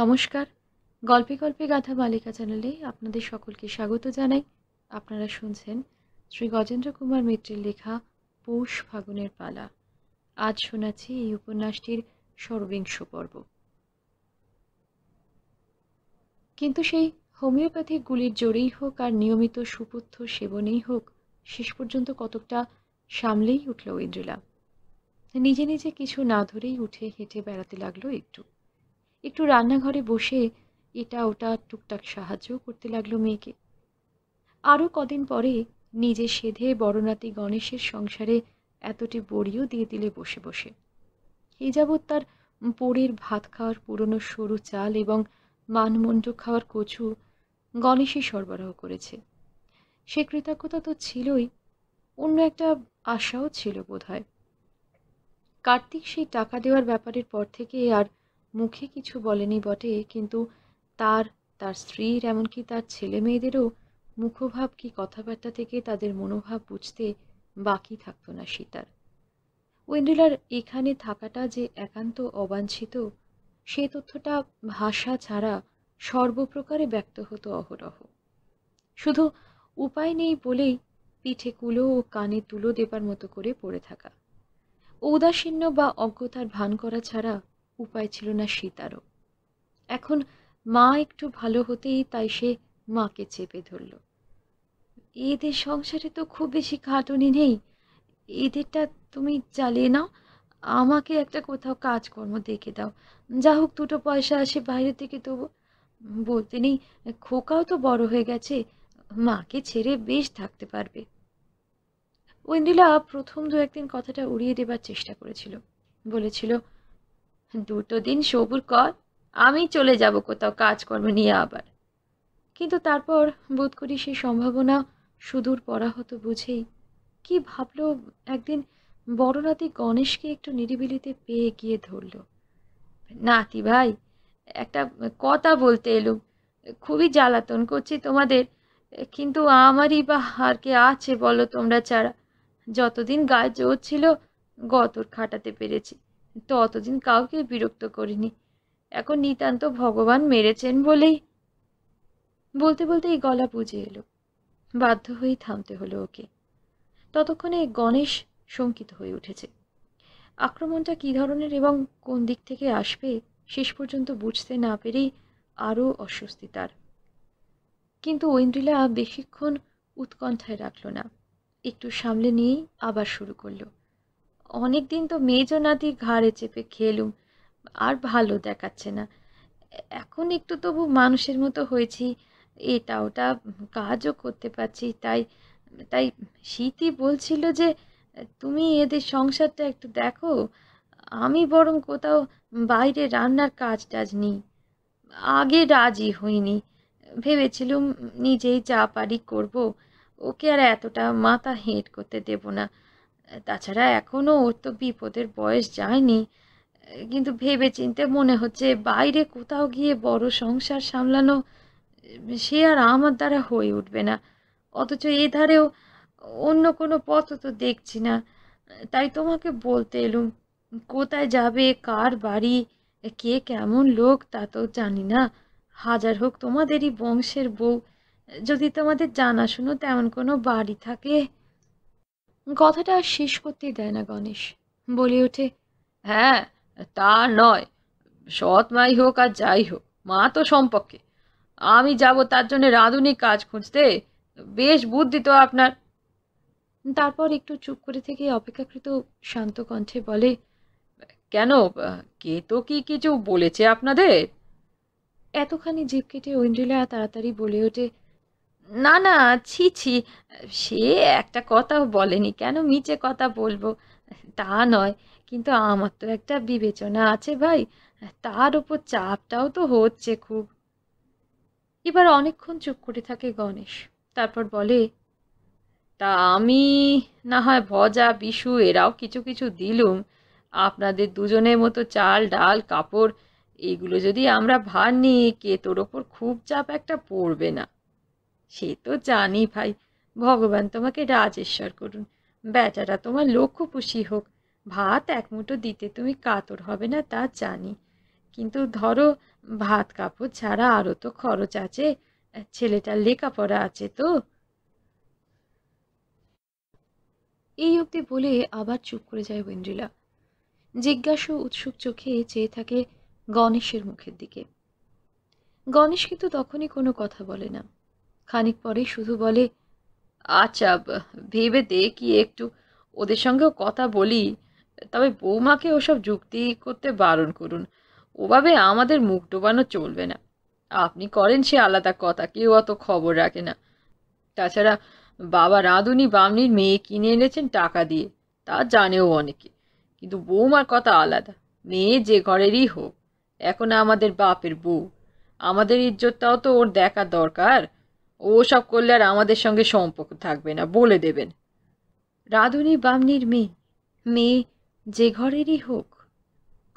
নমস্কার গল্পে গল্পে গাথা মালিকা চ্যানেলে আপনাদের সকলকে স্বাগত জানাই আপনারা শুনছেন শ্রী গজেন্দ্র কুমার মিত্রের লেখা পৌষ ফাগুনের পালা আজ শোনাচ্ছি এই উপন্যাসটির সর্বিংশ পর্ব কিন্তু সেই হোমিওপ্যাথিক গুলির জোরেই হোক আর নিয়মিত সুপথ্য সেবনেই হোক শেষ পর্যন্ত কতকটা সামলেই উঠল ইন্দ্রিলা নিজে নিজে কিছু না ধরেই উঠে হেঁটে বেড়াতে লাগলো একটু একটু রান্নাঘরে বসে এটা ওটা টুকটাক সাহায্য করতে লাগলো মেয়েকে আরও কদিন পরে নিজে সেধে বড়নাতি গণেশের সংসারে এতটি বড়িও দিয়ে দিলে বসে বসে এ যাবৎ তার পরের ভাত খাওয়ার পুরনো সরু চাল এবং মানমন্ড খাওয়ার কচু গণেশই সরবরাহ করেছে সে কৃতজ্ঞতা তো ছিলই অন্য একটা আশাও ছিল বোধ হয় কার্তিক সেই টাকা দেওয়ার ব্যাপারের পর থেকে আর মুখে কিছু বলেনি বটে কিন্তু তার তার স্ত্রীর এমনকি তার ছেলে মেয়েদেরও মুখভাব কি কথাবার্তা থেকে তাদের মনোভাব বুঝতে বাকি থাকতো না সীতার ওয়েন্ডেলার এখানে থাকাটা যে একান্ত অবাঞ্ছিত সে তথ্যটা ভাষা ছাড়া সর্বপ্রকারে ব্যক্ত হতো অহরহ শুধু উপায় নেই বলেই পিঠে কুলো ও কানে তুলো দেবার মতো করে পড়ে থাকা ঔদাসীন্য বা অজ্ঞতার ভান করা ছাড়া উপায় ছিল না সীতারও এখন মা একটু ভালো হতেই তাই সে মাকে চেপে ধরল এদের সংসারে তো খুব বেশি খাটুনি নেই এদেরটা তুমি চালিয়ে নাও আমাকে একটা কোথাও কাজকর্ম দেখে দাও যা হোক দুটো পয়সা আসে বাইরে থেকে তো বলতে নেই খোকাও তো বড় হয়ে গেছে মাকে ছেড়ে বেশ থাকতে পারবে ওইন্দিলা প্রথম দু একদিন কথাটা উড়িয়ে দেবার চেষ্টা করেছিল বলেছিল দুটো দিন সবুর কর আমি চলে যাব কোথাও কাজকর্ম নিয়ে আবার কিন্তু তারপর বোধ করি সে সম্ভাবনা সুদূর পড়া হতো বুঝেই কি ভাবল একদিন বড়নাতি গণেশকে একটু নিরিবিলিতে পেয়ে গিয়ে ধরল নাতি ভাই একটা কথা বলতে এলুম খুবই জ্বালাতন করছি তোমাদের কিন্তু আমারই বা আর কে আছে বলো তোমরা ছাড়া যতদিন গায়ে জোর ছিল গতর খাটাতে পেরেছি তো অতদিন কাউকে বিরক্ত করিনি এখন নিতান্ত ভগবান মেরেছেন বলেই বলতে বলতে এই গলা বুঝে এলো বাধ্য হয়েই থামতে হলো ওকে ততক্ষণে গণেশ শঙ্কিত হয়ে উঠেছে আক্রমণটা কী ধরনের এবং কোন দিক থেকে আসবে শেষ পর্যন্ত বুঝতে না পেরেই আরও অস্বস্তি তার কিন্তু ঐন্দ্রিলা বেশিক্ষণ উৎকণ্ঠায় রাখল না একটু সামলে নিয়েই আবার শুরু করলো অনেক দিন তো মেজো নাতি ঘাড়ে চেপে খেলুম আর ভালো দেখাচ্ছে না এখন একটু তবু মানুষের মতো হয়েছি এটা ওটা কাজও করতে পারছি তাই তাই শীতই বলছিল যে তুমি এদের সংসারটা একটু দেখো আমি বরং কোথাও বাইরে রান্নার কাজ টাজ নিই আগে রাজি হইনি ভেবেছিলুম নিজেই যা পারি করবো ওকে আর এতটা মাথা হেঁট করতে দেব না তাছাড়া এখনও ওর তো বিপদের বয়স যায়নি কিন্তু ভেবে চিনতে মনে হচ্ছে বাইরে কোথাও গিয়ে বড় সংসার সামলানো সে আর আমার দ্বারা হয়ে উঠবে না অথচ এধারেও অন্য কোনো পথ তো দেখছি না তাই তোমাকে বলতে এলুম কোথায় যাবে কার বাড়ি কে কেমন লোক তা তো জানি না হাজার হোক তোমাদেরই বংশের বউ যদি তোমাদের জানাশুনো তেমন কোনো বাড়ি থাকে কথাটা শেষ করতেই দেয় না গণেশ বলে ওঠে হ্যাঁ তা নয় সৎ মাই হোক আর যাই হোক মা তো সম্পর্কে আমি যাব তার জন্য রাঁধুনি কাজ খুঁজতে বেশ বুদ্ধি তো আপনার তারপর একটু চুপ করে থেকে অপেক্ষাকৃত শান্ত কণ্ঠে বলে কেন কে তো কি কিছু বলেছে আপনাদের এতখানি জিপ কেটে ঐন্দ্রিলা তাড়াতাড়ি বলে ওঠে না না ছি ছি সে একটা কথাও বলেনি কেন মিচে কথা বলবো তা নয় কিন্তু আমার তো একটা বিবেচনা আছে ভাই তার ওপর চাপটাও তো হচ্ছে খুব এবার অনেকক্ষণ চুপ করে থাকে গণেশ তারপর বলে তা আমি না হয় ভজা বিশু এরাও কিছু কিছু দিলুম আপনাদের দুজনের মতো চাল ডাল কাপড় এগুলো যদি আমরা ভার নিই কে তোর ওপর খুব চাপ একটা পড়বে না সে তো জানি ভাই ভগবান তোমাকে রাজেশ্বর করুন বেচারা তোমার লক্ষ্য খুশি হোক ভাত একমুটো দিতে তুমি কাতর হবে না তা জানি কিন্তু ধরো ভাত কাপড় ছাড়া আরও তো খরচ আছে ছেলেটার লেখাপড়া আছে তো এই অবধি বলে আবার চুপ করে যায় ওয়েন্দ্রিলা জিজ্ঞাসু উৎসুক চোখে চেয়ে থাকে গণেশের মুখের দিকে গণেশ কিন্তু তখনই কোনো কথা বলে না খানিক পরে শুধু বলে আচ্ছা ভেবে দেখি একটু ওদের সঙ্গেও কথা বলি তবে বৌমাকে ওসব যুক্তি করতে বারণ করুন ওভাবে আমাদের মুখ ডোবানো চলবে না আপনি করেন সে আলাদা কথা কেউ অত খবর রাখে না তাছাড়া বাবা রাঁধুনি বামনির মেয়ে কিনে এনেছেন টাকা দিয়ে তা জানেও অনেকে কিন্তু বৌমার কথা আলাদা মেয়ে যে ঘরেরই হোক এখন আমাদের বাপের বউ আমাদের ইজ্জতটাও তো ওর দেখা দরকার ও সব করলে আর আমাদের সঙ্গে সম্পর্ক থাকবে না বলে দেবেন রাধুনী বামনির মেয়ে মেয়ে যে ঘরেরই হোক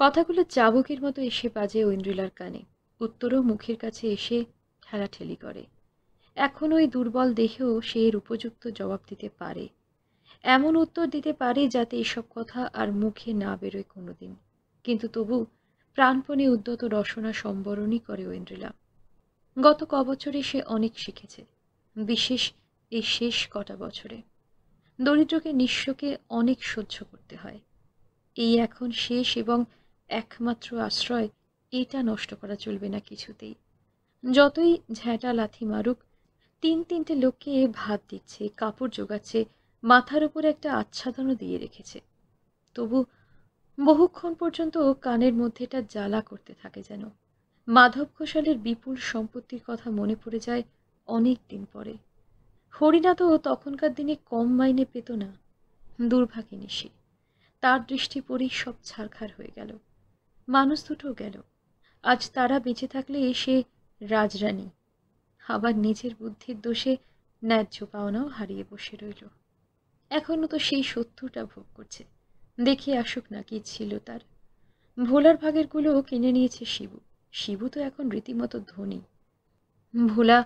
কথাগুলো চাবুকের মতো এসে বাজে ঐন্দ্রিলার কানে উত্তরও মুখের কাছে এসে ঠেলাঠেলি করে এখন ওই দুর্বল দেহেও সে এর উপযুক্ত জবাব দিতে পারে এমন উত্তর দিতে পারে যাতে এসব কথা আর মুখে না বেরোয় কোনোদিন কিন্তু তবু প্রাণপণে উদ্যত রসনা সম্বরণই করে ঐন্দ্রিলা গত ক বছরে সে অনেক শিখেছে বিশেষ এই শেষ কটা বছরে দরিদ্রকে নিঃস্বকে অনেক সহ্য করতে হয় এই এখন শেষ এবং একমাত্র আশ্রয় এটা নষ্ট করা চলবে না কিছুতেই যতই ঝ্যাঁটা লাথি মারুক তিন তিনটে লোককে ভাত দিচ্ছে কাপড় জোগাচ্ছে মাথার উপর একটা আচ্ছাদনও দিয়ে রেখেছে তবু বহুক্ষণ পর্যন্ত কানের মধ্যেটা জ্বালা করতে থাকে যেন মাধব ঘোষালের বিপুল সম্পত্তির কথা মনে পড়ে যায় অনেক দিন পরে হরিনাথও তখনকার দিনে কম মাইনে পেত না দুর্ভাগ্য সে তার দৃষ্টি পড়েই সব ছাড়খার হয়ে গেল মানুষ দুটো গেল আজ তারা বেঁচে থাকলে সে রাজরানী আবার নিজের বুদ্ধির দোষে ন্যায্য পাওনাও হারিয়ে বসে রইল এখনও তো সেই সত্যটা ভোগ করছে দেখি আসুক না কি ছিল তার ভোলার ভাগেরগুলো কিনে নিয়েছে শিবু শিবু তো এখন রীতিমতো ধনী ভোলা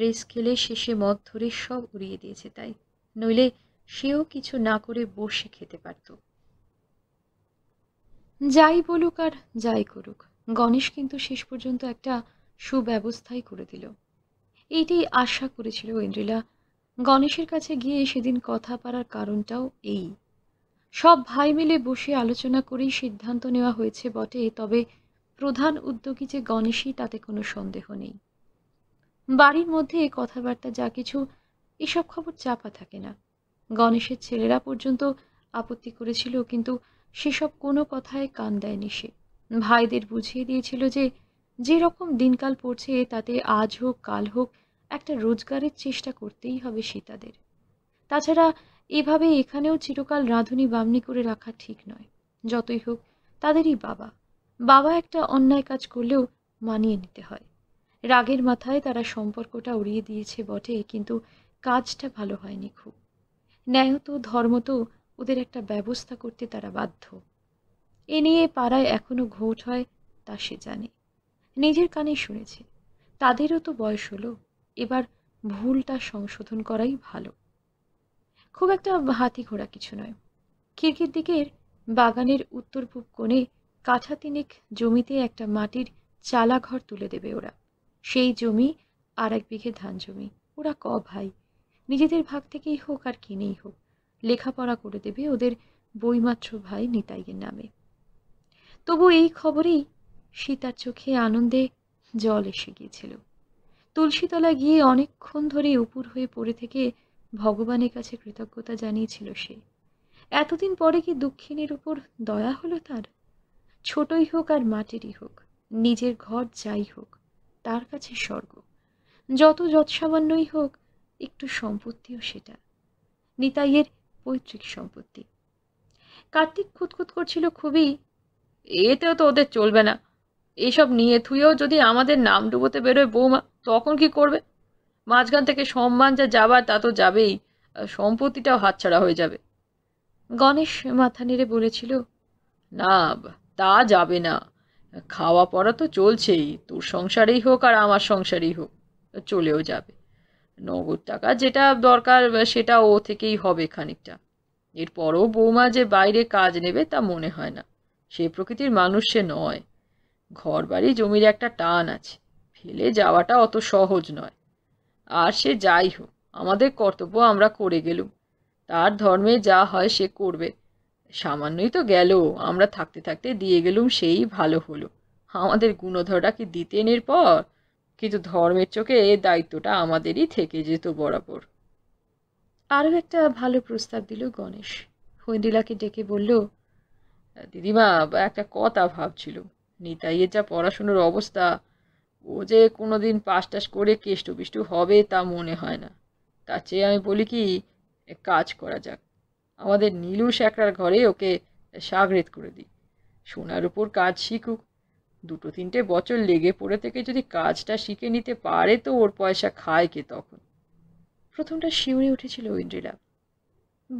রেস খেলে শেষে মদ ধরে সব উড়িয়ে দিয়েছে তাই নইলে সেও কিছু না করে বসে খেতে পারত যাই বলুক আর যাই করুক গণেশ কিন্তু শেষ পর্যন্ত একটা সুব্যবস্থাই করে দিল এইটাই আশা করেছিল ইন্দ্রিলা গণেশের কাছে গিয়ে সেদিন কথা পারার কারণটাও এই সব ভাই মিলে বসে আলোচনা করেই সিদ্ধান্ত নেওয়া হয়েছে বটে তবে প্রধান উদ্যোগী যে গণেশই তাতে কোনো সন্দেহ নেই বাড়ির মধ্যে কথাবার্তা যা কিছু এসব খবর চাপা থাকে না গণেশের ছেলেরা পর্যন্ত আপত্তি করেছিল কিন্তু সেসব কোনো কথায় কান দেয়নি সে ভাইদের বুঝিয়ে দিয়েছিল যে যে রকম দিনকাল পড়ছে তাতে আজ হোক কাল হোক একটা রোজগারের চেষ্টা করতেই হবে সীতাদের তাছাড়া এভাবে এখানেও চিরকাল রাঁধুনি বামনি করে রাখা ঠিক নয় যতই হোক তাদেরই বাবা বাবা একটা অন্যায় কাজ করলেও মানিয়ে নিতে হয় রাগের মাথায় তারা সম্পর্কটা উড়িয়ে দিয়েছে বটে কিন্তু কাজটা ভালো হয়নি খুব ন্যায়ত তো ওদের একটা ব্যবস্থা করতে তারা বাধ্য এ নিয়ে পাড়ায় এখনও ঘোট হয় তা সে জানে নিজের কানে শুনেছে তাদেরও তো বয়স হলো এবার ভুলটা সংশোধন করাই ভালো খুব একটা হাতি ঘোড়া কিছু নয় খিড়কির দিকের বাগানের উত্তর পূব কোণে কাঠা তিনেক জমিতে একটা মাটির চালা ঘর তুলে দেবে ওরা সেই জমি আর এক বিঘে ধান জমি ওরা ক ভাই নিজেদের ভাগ থেকেই হোক আর কিনেই হোক লেখাপড়া করে দেবে ওদের বইমাত্র ভাই নিতাইয়ের নামে তবু এই খবরেই সীতার চোখে আনন্দে জল এসে গিয়েছিল তুলসীতলা গিয়ে অনেকক্ষণ ধরে উপর হয়ে পড়ে থেকে ভগবানের কাছে কৃতজ্ঞতা জানিয়েছিল সে এতদিন পরে কি দক্ষিণের উপর দয়া হলো তার ছোটই হোক আর মাটিরই হোক নিজের ঘর যাই হোক তার কাছে স্বর্গ যত যৎসামান্যই হোক একটু সম্পত্তিও সেটা নিতাইয়ের পৈতৃক সম্পত্তি কার্তিক খুঁতখুত করছিল খুবই এতেও তো ওদের চলবে না এসব নিয়ে থুয়েও যদি আমাদের নাম ডুবোতে বেরোয় বৌমা তখন কি করবে মাঝখান থেকে সম্মান যা যাবার তা তো যাবেই সম্পত্তিটাও হাতছাড়া হয়ে যাবে গণেশ মাথা নেড়ে বলেছিল না তা যাবে না খাওয়া পড়া তো চলছেই তোর সংসারেই হোক আর আমার সংসারেই হোক চলেও যাবে নগদ টাকা যেটা দরকার সেটা ও থেকেই হবে খানিকটা এরপরও বৌমা যে বাইরে কাজ নেবে তা মনে হয় না সে প্রকৃতির মানুষ সে নয় ঘর বাড়ি জমির একটা টান আছে ফেলে যাওয়াটা অত সহজ নয় আর সে যাই হোক আমাদের কর্তব্য আমরা করে গেলুম তার ধর্মে যা হয় সে করবে সামান্যই তো গেল আমরা থাকতে থাকতে দিয়ে গেলুম সেই ভালো হলো আমাদের গুণধরটা কি এনের পর কিন্তু ধর্মের চোখে এ দায়িত্বটা আমাদেরই থেকে যেত বরাবর আরও একটা ভালো প্রস্তাব দিল গণেশ হৈন্দিলাকে ডেকে বলল দিদিমা একটা কথা ভাবছিল নিতাইয়ের যা পড়াশুনোর অবস্থা ও যে কোনো দিন পাশ টাস করে কেষ্টপিষ্ট হবে তা মনে হয় না তার চেয়ে আমি বলি কি কাজ করা যাক আমাদের নীলু স্যাকরার ঘরে ওকে সাগরেত করে দিই সোনার উপর কাজ শিখুক দুটো তিনটে বছর লেগে পড়ে থেকে যদি কাজটা শিখে নিতে পারে তো ওর পয়সা খায় কে তখন প্রথমটা শিউরে উঠেছিল ইন্দ্রিলা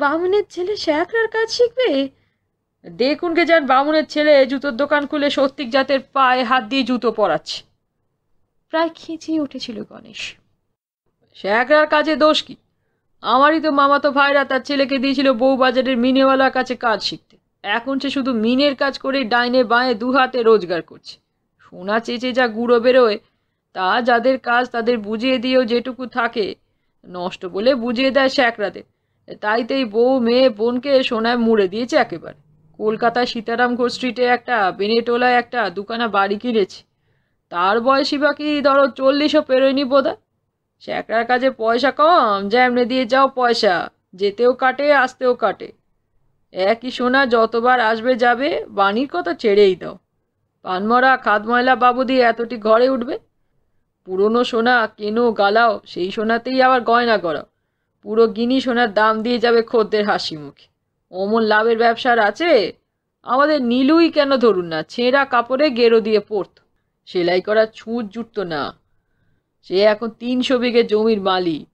বামুনের ছেলে স্যাকরার কাজ শিখবে দেখুন কে যান বামুনের ছেলে জুতোর দোকান খুলে সত্যিক জাতের পায়ে হাত দিয়ে জুতো পরাচ্ছে প্রায় খিঁচিয়ে উঠেছিল গণেশ স্যাকরার কাজে দোষ কি আমারই তো মামাতো ভাইরা তার ছেলেকে দিয়েছিল বউ বাজারের মিনেওয়ালার কাছে কাজ শিখতে এখন সে শুধু মিনের কাজ করে ডাইনে বাঁয়ে দুহাতে রোজগার করছে সোনা চেঁচে যা গুঁড়ো বেরোয় তা যাদের কাজ তাদের বুঝিয়ে দিয়েও যেটুকু থাকে নষ্ট বলে বুঝিয়ে দেয় শ্যাকরাদের তাইতেই বউ মেয়ে বোনকে সোনায় মুড়ে দিয়েছে একেবারে কলকাতায় সীতারাম ঘোষ স্ট্রিটে একটা বেনেটোলায় একটা দুখানা বাড়ি কিনেছে তার বয়সী বাকি ধরো চল্লিশও পেরোয়নি হয় স্যাকরার কাজে পয়সা কম এমনি দিয়ে যাও পয়সা যেতেও কাটে আসতেও কাটে একই সোনা যতবার আসবে যাবে বাণীর কথা ছেড়েই দাও পানমরা খাদময়লা বাবু দিয়ে এতটি ঘরে উঠবে পুরনো সোনা কেনো গালাও সেই সোনাতেই আবার গয়না করাও পুরো গিনি সোনার দাম দিয়ে যাবে খদ্দের হাসি মুখে অমন লাভের ব্যবসার আছে আমাদের নীলুই কেন ধরুন না ছেঁড়া কাপড়ে গেরো দিয়ে পড়ত সেলাই করা ছুঁচ জুটত না সে এখন তিনশো বিঘে জমির মালিক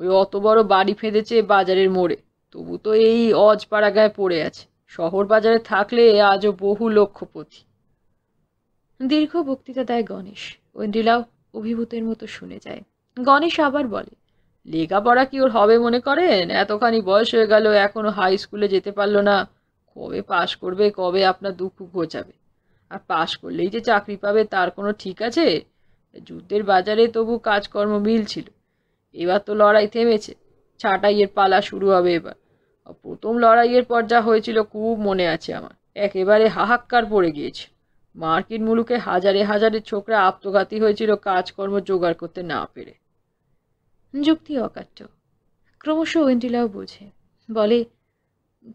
ওই অত বড় বাড়ি ফেঁদেছে বাজারের মোড়ে তবু তো এই অজপাড়া গায়ে পড়ে আছে শহর বাজারে থাকলে আজও বহু লক্ষ্যপতি দীর্ঘ বক্তৃতা দেয় গণেশ ঐন্দ্রিলাও অভিভূতের মতো শুনে যায় গণেশ আবার বলে পড়া কি ওর হবে মনে করেন এতখানি বয়স হয়ে গেল এখনো হাই স্কুলে যেতে পারলো না কবে পাশ করবে কবে আপনার দুঃখ ঘোচাবে আর পাশ করলেই যে চাকরি পাবে তার কোনো ঠিক আছে জুতের বাজারে তবু কাজকর্ম ছিল এবার তো লড়াই থেমেছে ছাটাইয়ের পালা শুরু হবে এবার প্রথম লড়াইয়ের পর যা হয়েছিল খুব মনে আছে আমার একেবারে হাহাক্কার পড়ে গিয়েছে মার্কিন মুলুকে হাজারে হাজারে ছোকরা আত্মঘাতী হয়েছিল কাজকর্ম জোগাড় করতে না পেরে যুক্তি অকাট্য ক্রমশ ওয়েন্ডিলাও বোঝে বলে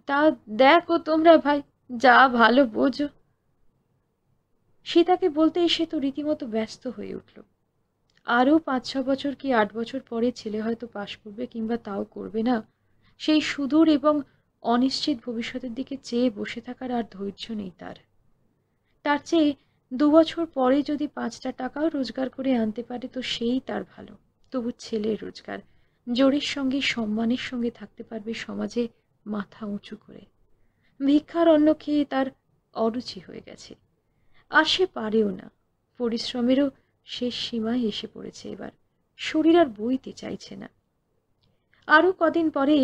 তা দেখো তোমরা ভাই যা ভালো বোঝো সে তাকে বলতে এসে তো রীতিমতো ব্যস্ত হয়ে উঠল আরও পাঁচ ছ বছর কি আট বছর পরে ছেলে হয়তো পাশ করবে কিংবা তাও করবে না সেই সুদূর এবং অনিশ্চিত ভবিষ্যতের দিকে চেয়ে বসে থাকার আর ধৈর্য নেই তার তার চেয়ে দু বছর পরে যদি পাঁচটা টাকাও রোজগার করে আনতে পারে তো সেই তার ভালো তবু ছেলের রোজগার জোরের সঙ্গে সম্মানের সঙ্গে থাকতে পারবে সমাজে মাথা উঁচু করে ভিক্ষার অন্ন খেয়ে তার অরুচি হয়ে গেছে আসে পারেও না পরিশ্রমেরও শেষ সীমায় এসে পড়েছে এবার শরীর আর বইতে চাইছে না আরও কদিন পরে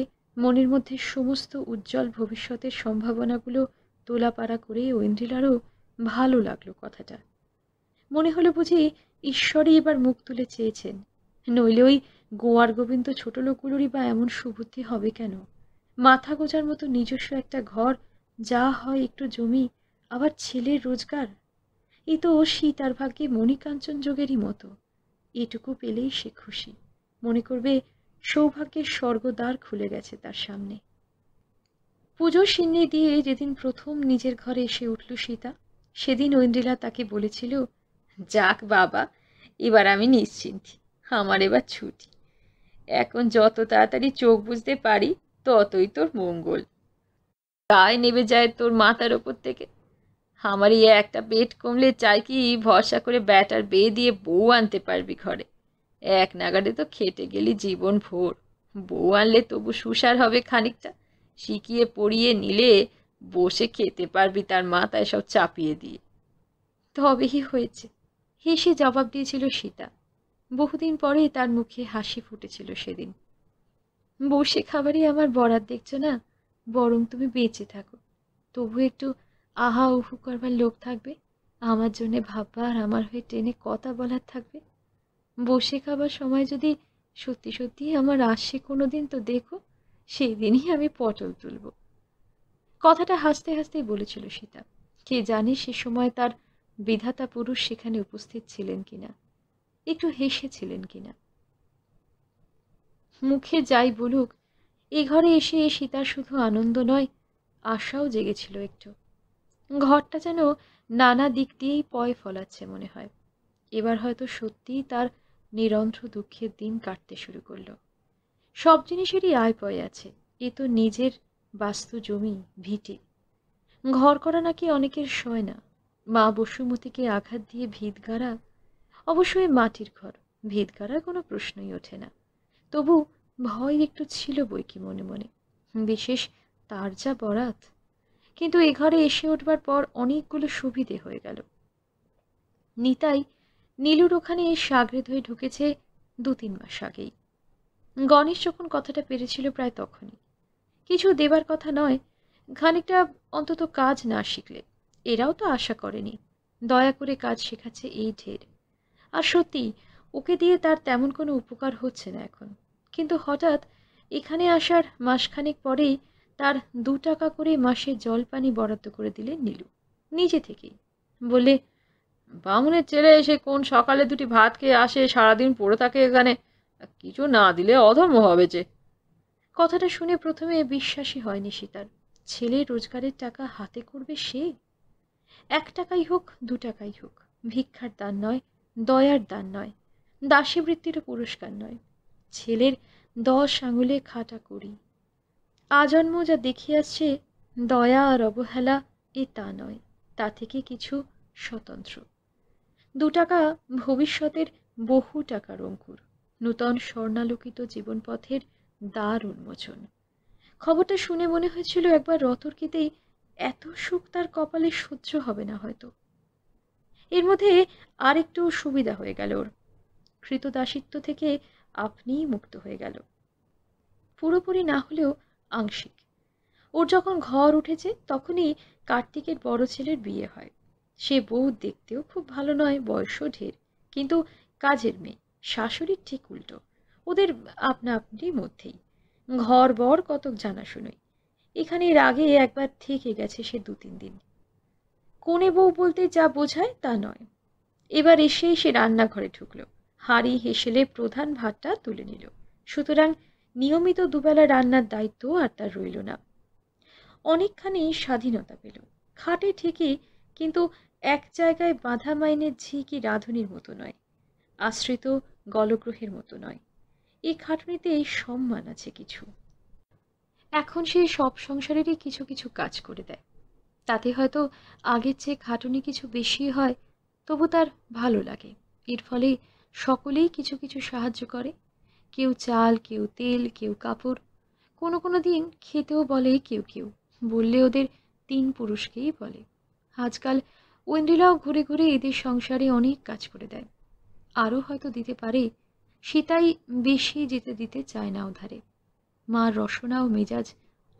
মনের মধ্যে সমস্ত উজ্জ্বল ভবিষ্যতের সম্ভাবনাগুলো তোলাপাড়া করে ঐন্দ্রিলারও ভালো লাগলো কথাটা মনে হলো বুঝি ঈশ্বরই এবার মুখ তুলে চেয়েছেন নইলে ওই গোয়ার গোবিন্দ ছোট লোকগুলোরই বা এমন সুবুদ্ধি হবে কেন মাথা গোজার মতো নিজস্ব একটা ঘর যা হয় একটু জমি আবার ছেলের রোজগার এ তো সীতার ভাগ্যে মণিকাঞ্চন যোগেরই মতো এটুকু পেলেই সে খুশি মনে করবে সৌভাগ্যের স্বর্গদ্বার খুলে গেছে তার সামনে পুজো সিন্নি দিয়ে যেদিন প্রথম নিজের ঘরে এসে উঠল সীতা সেদিন ঐন্দ্রিলা তাকে বলেছিল যাক বাবা এবার আমি নিশ্চিন্তি আমার এবার ছুটি এখন যত তাড়াতাড়ি চোখ বুঝতে পারি ততই তোর মঙ্গল তাই নেবে যায় তোর মাথার ওপর থেকে আমার একটা পেট কমলে চাই কি ভরসা করে ব্যাটার বেয়ে দিয়ে বউ আনতে পারবি ঘরে এক নাগাড়ে তো খেটে গেলি জীবন ভোর বউ আনলে তবু সুসার হবে খানিকটা শিখিয়ে পড়িয়ে নিলে বসে খেতে পারবি তার মাথায় সব চাপিয়ে দিয়ে তবেই হয়েছে হেসে জবাব দিয়েছিল সীতা বহুদিন পরে তার মুখে হাসি ফুটেছিল সেদিন বসে খাবারই আমার বরাত দেখছো না বরং তুমি বেঁচে থাকো তবু একটু আহা উহু করবার লোক থাকবে আমার জন্যে ভাববার আমার হয়ে ট্রেনে কথা বলার থাকবে বসে খাবার সময় যদি সত্যি সত্যি আমার আসে কোনো দিন তো দেখো সেই দিনই আমি পটল তুলব কথাটা হাসতে হাসতেই বলেছিল সীতা কে জানে সে সময় তার বিধাতা পুরুষ সেখানে উপস্থিত ছিলেন কিনা একটু হেসেছিলেন কিনা মুখে যাই বলুক এ ঘরে এসে সীতার শুধু আনন্দ নয় আশাও জেগেছিল একটু ঘরটা যেন নানা দিক দিয়েই পয় ফলাচ্ছে মনে হয় এবার হয়তো সত্যিই তার নিরন্ধ্র দুঃখের দিন কাটতে শুরু করলো সব জিনিসেরই আয় পয় আছে এ তো নিজের বাস্তু জমি ভিটে ঘর করা নাকি অনেকের সয় না মা বসুমতিকে আঘাত দিয়ে ভিত গাড়া অবশ্যই মাটির ঘর ভিত গাড়ার কোনো প্রশ্নই ওঠে না তবু ভয় একটু ছিল বই কি মনে মনে বিশেষ তার যা বরাত কিন্তু এ ঘরে এসে উঠবার পর অনেকগুলো সুবিধে হয়ে গেল নিতাই নীলুর ওখানে এই সাগরে ধুয়ে ঢুকেছে দু তিন মাস আগেই গণেশ যখন কথাটা পেরেছিল প্রায় তখনই কিছু দেবার কথা নয় খানিকটা অন্তত কাজ না শিখলে এরাও তো আশা করেনি দয়া করে কাজ শেখাচ্ছে এই ঢের আর সত্যি ওকে দিয়ে তার তেমন কোনো উপকার হচ্ছে না এখন কিন্তু হঠাৎ এখানে আসার মাসখানেক পরেই তার দু টাকা করে মাসে জলপানি বরাদ্দ করে দিলে নীলু নিজে থেকেই বলে বামুনের ছেলে এসে কোন সকালে দুটি ভাত খেয়ে আসে সারাদিন পড়ে থাকে এখানে কিছু না দিলে অধর্ম হবে যে কথাটা শুনে প্রথমে বিশ্বাসই হয়নি সীতার ছেলে রোজগারের টাকা হাতে করবে সে এক টাকাই হোক দু টাকাই হোক ভিক্ষার দান নয় দয়ার দান নয় দাসীবৃত্তির পুরস্কার নয় ছেলের দশ আঙুলে খাটা করি আজন্ম যা দেখিয়াছে দয়া আর অবহেলা এ তা নয় তা থেকে কিছু স্বতন্ত্র দু টাকা ভবিষ্যতের বহু টাকার অঙ্কুর নূতন স্বর্ণালোকিত জীবনপথের দ্বার উন্মোচন খবরটা শুনে মনে হয়েছিল একবার রতর্কিতেই এত সুখ তার কপালে সহ্য হবে না হয়তো এর মধ্যে আরেকটু সুবিধা হয়ে গেল ওর কৃতদাসিত্ব থেকে আপনিই মুক্ত হয়ে গেল পুরোপুরি না হলেও আংশিক ওর যখন ঘর উঠেছে তখনই কার্তিকের বড় ছেলের বিয়ে হয় সে বউ দেখতেও খুব ভালো নয় বয়সও ঢের কিন্তু কাজের মেয়ে শাশুড়ির ঠিক উল্টো ওদের আপনা আপনির মধ্যেই ঘর বর কতক জানাশুনোই এখানে এর আগে একবার থেকে গেছে সে দু তিন দিন কোনে বউ বলতে যা বোঝায় তা নয় এবার এসেই সে রান্নাঘরে ঢুকলো হাড়ি হেসেলে প্রধান ভাতটা তুলে নিল সুতরাং নিয়মিত দুবেলা রান্নার দায়িত্ব আর তার রইল না অনেকখানি স্বাধীনতা পেল খাটে ঠিকই কিন্তু এক জায়গায় বাঁধা মাইনের ঝিকি রাঁধুনির মতো নয় আশ্রিত গলগ্রহের মতো নয় এই খাটুনিতে এই সম্মান আছে কিছু এখন সে সব সংসারেরই কিছু কিছু কাজ করে দেয় তাতে হয়তো আগের চেয়ে খাটুনি কিছু বেশি হয় তবু তার ভালো লাগে এর ফলে সকলেই কিছু কিছু সাহায্য করে কেউ চাল কেউ তেল কেউ কাপড় কোনো কোনো দিন খেতেও বলে কেউ কেউ বললে ওদের তিন পুরুষকেই বলে আজকাল ওয়েন্ডিলাও ঘুরে ঘুরে এদের সংসারে অনেক কাজ করে দেয় আরও হয়তো দিতে পারে সীতাই বেশি যেতে দিতে চায় না ওধারে মা রসনা ও মেজাজ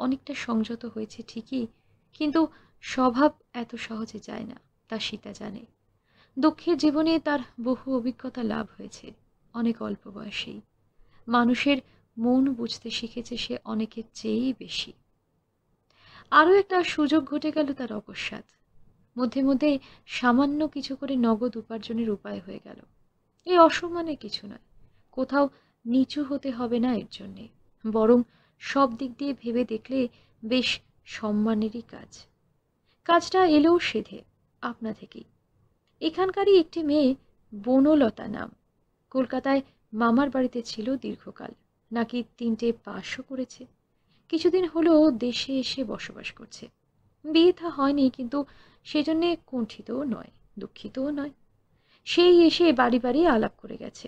অনেকটা সংযত হয়েছে ঠিকই কিন্তু স্বভাব এত সহজে যায় না তা সীতা জানে দক্ষের জীবনে তার বহু অভিজ্ঞতা লাভ হয়েছে অনেক অল্প বয়সেই মানুষের মন বুঝতে শিখেছে সে অনেকের চেয়েই বেশি আরও একটা সুযোগ ঘটে গেল তার অকস্মাত মধ্যে মধ্যে সামান্য কিছু করে নগদ উপার্জনের উপায় হয়ে গেল এই অসম্মানে কিছু নয় কোথাও নিচু হতে হবে না এর জন্যে বরং সব দিক দিয়ে ভেবে দেখলে বেশ সম্মানেরই কাজ কাজটা এলেও সেধে আপনা থেকেই এখানকারই একটি মেয়ে বনলতা নাম কলকাতায় মামার বাড়িতে ছিল দীর্ঘকাল নাকি তিনটে পাশও করেছে কিছুদিন হলো দেশে এসে বসবাস করছে বিয়ে তা হয়নি কিন্তু সেজন্যে কুণ্ঠিতও নয় দুঃখিতও নয় সেই এসে বাড়ি বাড়ি আলাপ করে গেছে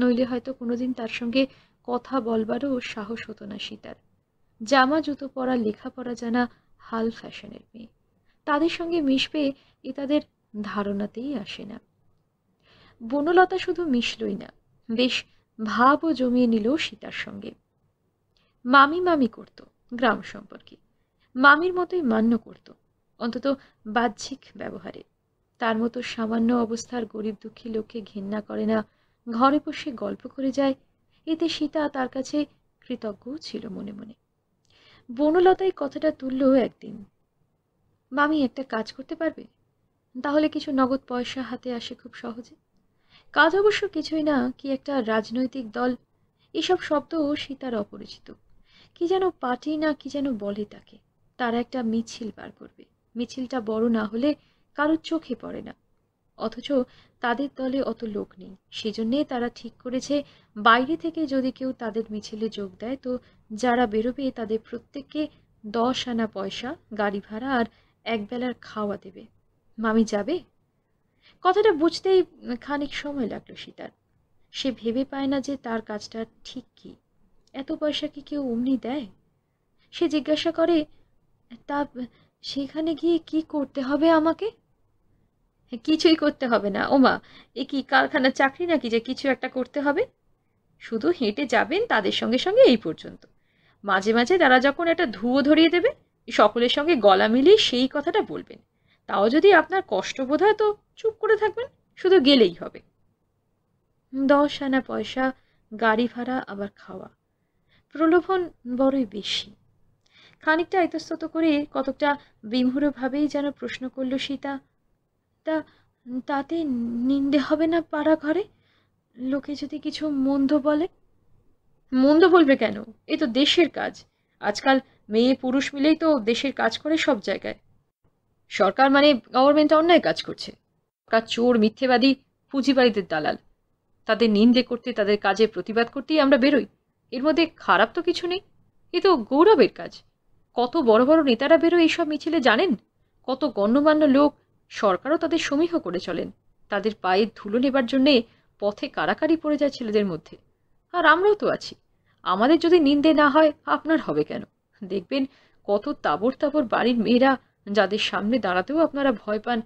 নইলে হয়তো কোনোদিন তার সঙ্গে কথা বলবারও সাহস হতো না সীতার জামা জুতো পরা লেখাপড়া জানা হাল ফ্যাশনের মেয়ে তাদের সঙ্গে মিশবে এ তাদের ধারণাতেই আসে না বনলতা শুধু মিশলই না বেশ ভাবও জমিয়ে নিল সীতার সঙ্গে মামি মামি করত গ্রাম সম্পর্কে মামির মতোই মান্য করত অন্তত বাহ্যিক ব্যবহারে তার মতো সামান্য অবস্থার গরিব দুঃখী লোককে ঘেন্না করে না ঘরে বসে গল্প করে যায় এতে সীতা তার কাছে কৃতজ্ঞ ছিল মনে মনে বনলতাই কথাটা তুলল একদিন মামি একটা কাজ করতে পারবে তাহলে কিছু নগদ পয়সা হাতে আসে খুব সহজে কাজ অবশ্য কিছুই না কি একটা রাজনৈতিক দল এসব শব্দ সীতার অপরিচিত কি যেন পার্টি না কি যেন বলে তাকে তারা একটা মিছিল বার করবে মিছিলটা বড় না হলে কারোর চোখে পড়ে না অথচ তাদের দলে অত লোক নেই সেজন্যে তারা ঠিক করেছে বাইরে থেকে যদি কেউ তাদের মিছিলে যোগ দেয় তো যারা বেরোবে তাদের প্রত্যেককে দশ আনা পয়সা গাড়ি ভাড়া আর একবেলার খাওয়া দেবে মামি যাবে কথাটা বুঝতেই খানিক সময় লাগলো সীতার সে ভেবে পায় না যে তার কাজটা ঠিক কি এত পয়সা কি কেউ অমনি দেয় সে জিজ্ঞাসা করে তা সেখানে গিয়ে কি করতে হবে আমাকে হ্যাঁ, কিছুই করতে হবে না ওমা এ কি কারখানার চাকরি নাকি যে কিছু একটা করতে হবে শুধু হেঁটে যাবেন তাদের সঙ্গে সঙ্গে এই পর্যন্ত মাঝে মাঝে তারা যখন একটা ধুয়ো ধরিয়ে দেবে সকলের সঙ্গে গলা মিলিয়ে সেই কথাটা বলবেন তাও যদি আপনার কষ্ট বোধ হয় তো চুপ করে থাকবেন শুধু গেলেই হবে দশ আনা পয়সা গাড়ি ভাড়া আবার খাওয়া প্রলোভন বড়ই বেশি খানিকটা ইতস্তত করে কতকটা বিমূঢ়ভাবেই যেন প্রশ্ন করল সীতা তা তাতে নিন্দে হবে না পাড়া ঘরে লোকে যদি কিছু মন্দ বলে মন্দ বলবে কেন এ তো দেশের কাজ আজকাল মেয়ে পুরুষ মিলেই তো দেশের কাজ করে সব জায়গায় সরকার মানে গভর্নমেন্ট অন্যায় কাজ করছে সরকার চোর মিথ্যেবাদী পুঁজিবাড়িদের দালাল তাদের নিন্দে করতে তাদের কাজে প্রতিবাদ করতেই আমরা বেরোই এর মধ্যে খারাপ তো কিছু নেই এ তো গৌরবের কাজ কত বড় বড় নেতারা বেরোয় এইসব মিছিলে জানেন কত গণ্যমান্য লোক সরকারও তাদের সমীহ করে চলেন তাদের পায়ে ধুলো নেবার জন্যে পথে কারাকারি পড়ে যায় ছেলেদের মধ্যে আর আমরাও তো আছি আমাদের যদি নিন্দে না হয় আপনার হবে কেন দেখবেন কত তাবর তাবর বাড়ির মেয়েরা যাদের সামনে দাঁড়াতেও আপনারা ভয় পান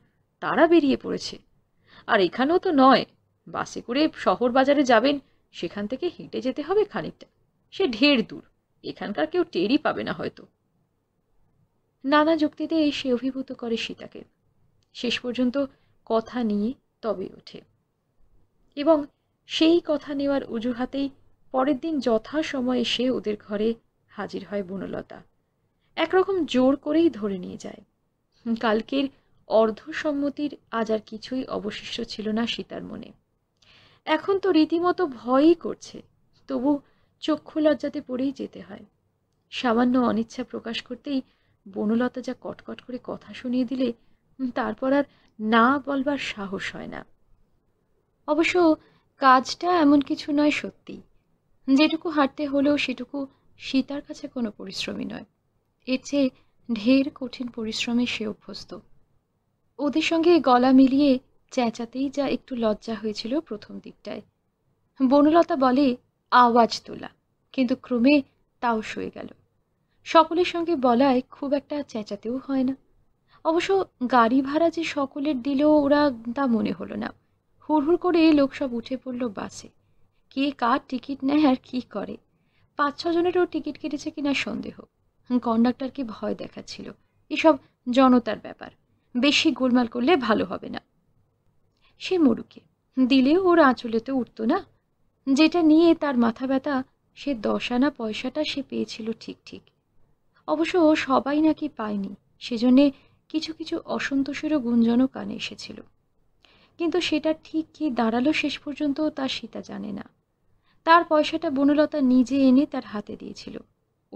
তারা বেরিয়ে পড়েছে আর এখানেও তো নয় বাসে করে শহর বাজারে যাবেন সেখান থেকে হেঁটে যেতে হবে খানিকটা সে ঢের দূর এখানকার কেউ টেরই পাবে না হয়তো নানা যুক্তিতে সে অভিভূত করে সীতাকে শেষ পর্যন্ত কথা নিয়ে তবে ওঠে এবং সেই কথা নেওয়ার অজুহাতেই পরের দিন যথাসময়ে এসে ওদের ঘরে হাজির হয় বনলতা একরকম জোর করেই ধরে নিয়ে যায় কালকের অর্ধসম্মতির আজ আর কিছুই অবশিষ্ট ছিল না সীতার মনে এখন তো রীতিমতো ভয়ই করছে তবু চক্ষু লজ্জাতে পড়েই যেতে হয় সামান্য অনিচ্ছা প্রকাশ করতেই বনলতা যা কটকট করে কথা শুনিয়ে দিলে তারপর আর না বলবার সাহস হয় না অবশ্য কাজটা এমন কিছু নয় সত্যি যেটুকু হাঁটতে হলেও সেটুকু সীতার কাছে কোনো পরিশ্রমী নয় এর চেয়ে ঢের কঠিন পরিশ্রমে সে অভ্যস্ত ওদের সঙ্গে গলা মিলিয়ে চেঁচাতেই যা একটু লজ্জা হয়েছিল প্রথম দিকটায় বনলতা বলে আওয়াজ তোলা কিন্তু ক্রমে তাও সয়ে গেল সকলের সঙ্গে বলায় খুব একটা চেঁচাতেও হয় না অবশ্য গাড়ি ভাড়া যে সকলের দিল ওরা তা মনে হলো না হুড়হুড় করে লোক সব উঠে পড়ল বাসে কে কার টিকিট নেয় আর কী করে পাঁচ ছজনেরও টিকিট কেটেছে কিনা সন্দেহ কন্ডাক্টরকে ভয় দেখাচ্ছিল এসব জনতার ব্যাপার বেশি গোলমাল করলে ভালো হবে না সে মরুকে দিলেও ওর আঁচলে তো উঠত না যেটা নিয়ে তার মাথা ব্যথা সে দশ আনা পয়সাটা সে পেয়েছিল ঠিক ঠিক অবশ্য ও সবাই নাকি পায়নি সেজন্যে কিছু কিছু অসন্তোষেরও গুঞ্জনও কানে এসেছিল কিন্তু সেটা ঠিক কি দাঁড়ালো শেষ পর্যন্ত তা সীতা জানে না তার পয়সাটা বনলতা নিজে এনে তার হাতে দিয়েছিল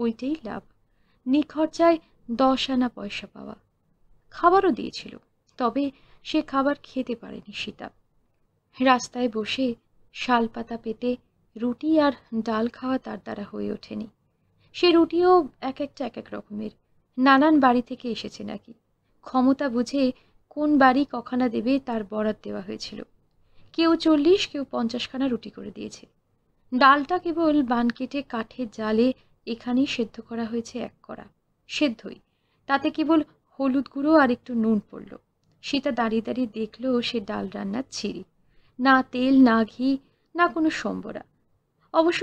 ওইটাই লাভ নিখরচায় দশ আনা পয়সা পাওয়া খাবারও দিয়েছিল তবে সে খাবার খেতে পারেনি সীতা রাস্তায় বসে শালপাতা পেতে রুটি আর ডাল খাওয়া তার দ্বারা হয়ে ওঠেনি সে রুটিও এক একটা এক এক রকমের নানান বাড়ি থেকে এসেছে নাকি ক্ষমতা বুঝে কোন বাড়ি কখানা দেবে তার বরাদ দেওয়া হয়েছিল কেউ চল্লিশ কেউ পঞ্চাশখানা রুটি করে দিয়েছে ডালটা কেবল বান কেটে কাঠে জালে এখানেই সেদ্ধ করা হয়েছে এক কড়া সেদ্ধই তাতে কেবল হলুদ গুঁড়ো আর একটু নুন পড়ল সীতা দাঁড়িয়ে দাঁড়িয়ে দেখল সে ডাল রান্নার ছিঁড়ি না তেল না ঘি না কোনো সম্বরা অবশ্য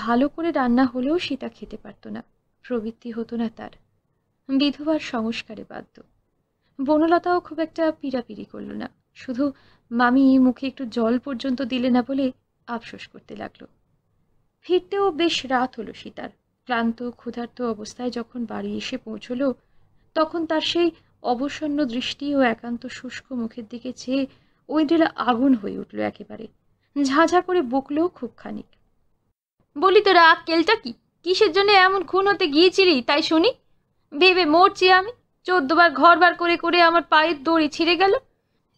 ভালো করে রান্না হলেও সীতা খেতে পারত না প্রবৃত্তি হতো না তার বিধবার সংস্কারে বাধ্য বনলতাও খুব একটা পিড়াপিড়ি করল না শুধু মামি মুখে একটু জল পর্যন্ত দিলে না বলে আফসোস করতে লাগলো ফিরতেও বেশ রাত হলো সীতার ক্লান্ত ক্ষুধার্ত অবস্থায় যখন বাড়ি এসে পৌঁছল তখন তার সেই অবসন্ন দৃষ্টি ও একান্ত শুষ্ক মুখের দিকে চেয়ে ওয়েন্ডেলা আগুন হয়ে উঠল একেবারে ঝাঁঝা করে বকলেও খুব খানিক বলি তোরা কেলটা কি কিসের জন্য এমন খুন হতে গিয়েছিলি তাই শুনি ভেবে মরছি আমি চোদ্দবার ঘর বার করে করে আমার পায়ের দড়ি ছিঁড়ে গেল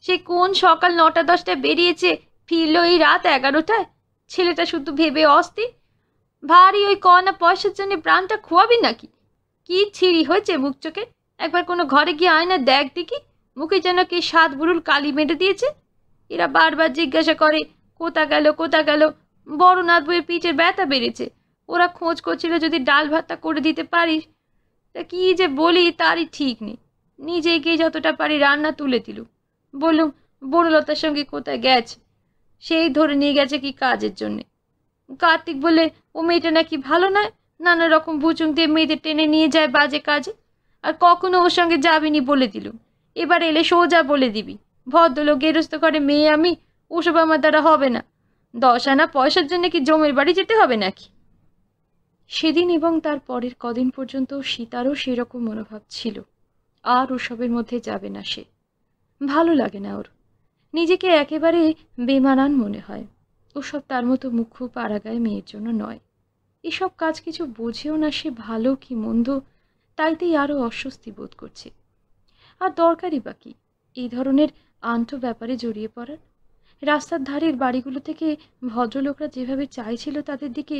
সে কোন সকাল নটা দশটায় বেরিয়েছে ফিরল এই রাত এগারোটায় ছেলেটা শুধু ভেবে অস্থির ভারী ওই কনা পয়সার জন্য প্রাণটা খোয়াবি নাকি কি ছিঁড়ি হয়েছে মুখ চোখে একবার কোনো ঘরে গিয়ে আয়না দেখ দেখি মুখে যেন কে সাত বুড়ুল কালি মেটে দিয়েছে এরা বারবার জিজ্ঞাসা করে কোথা গেল কোথা গেল বড় নাথ বইয়ের পিঠের ব্যথা বেড়েছে ওরা খোঁজ করছিল যদি ডাল ভাতটা করে দিতে পারিস তা কি যে বলি তারই ঠিক নেই নিজে গিয়ে যতটা পারি রান্না তুলে দিল বললুম বনলতার সঙ্গে কোথায় গেছে সেই ধরে নিয়ে গেছে কি কাজের জন্যে কার্তিক বলে ও মেয়েটা নাকি ভালো নয় নানা রকম বুচুং দিয়ে মেয়েদের টেনে নিয়ে যায় বাজে কাজে আর কখনো ওর সঙ্গে যাবিনি বলে দিল এবার এলে সোজা বলে দিবি ভদ্রলোক গেরস্ত করে মেয়ে আমি ওসব আমার দ্বারা হবে না দশ আনা পয়সার জন্য কি জমির বাড়ি যেতে হবে নাকি সেদিন এবং তার পরের কদিন পর্যন্ত সীতারও সেরকম মনোভাব ছিল আর ওসবের মধ্যে যাবে না সে ভালো লাগে না ওর নিজেকে একেবারে বেমানান মনে হয় ওসব তার মতো মুখ্য পাড়াগায় মেয়ের জন্য নয় এসব কাজ কিছু বোঝেও না সে ভালো কি মন্দ তাইতেই আরও অস্বস্তি বোধ করছে আর দরকারই বা কি এই ধরনের আন্ত ব্যাপারে জড়িয়ে পড়ার রাস্তার ধারের বাড়িগুলো থেকে ভদ্রলোকরা যেভাবে চাইছিল তাদের দিকে